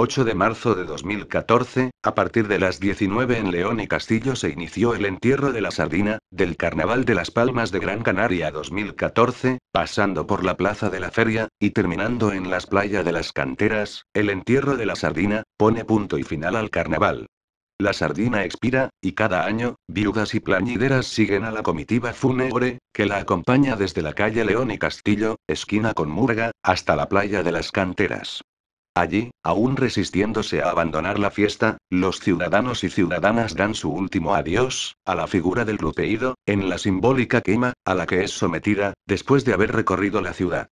8 de marzo de 2014, a partir de las 19 en León y Castillo se inició el entierro de la sardina, del Carnaval de las Palmas de Gran Canaria 2014, pasando por la Plaza de la Feria, y terminando en las playas de las canteras, el entierro de la sardina, pone punto y final al carnaval. La sardina expira, y cada año, viudas y plañideras siguen a la comitiva fúnebre, que la acompaña desde la calle León y Castillo, esquina con Murga, hasta la playa de las canteras. Allí, aún resistiéndose a abandonar la fiesta, los ciudadanos y ciudadanas dan su último adiós, a la figura del lupeído, en la simbólica quema, a la que es sometida, después de haber recorrido la ciudad.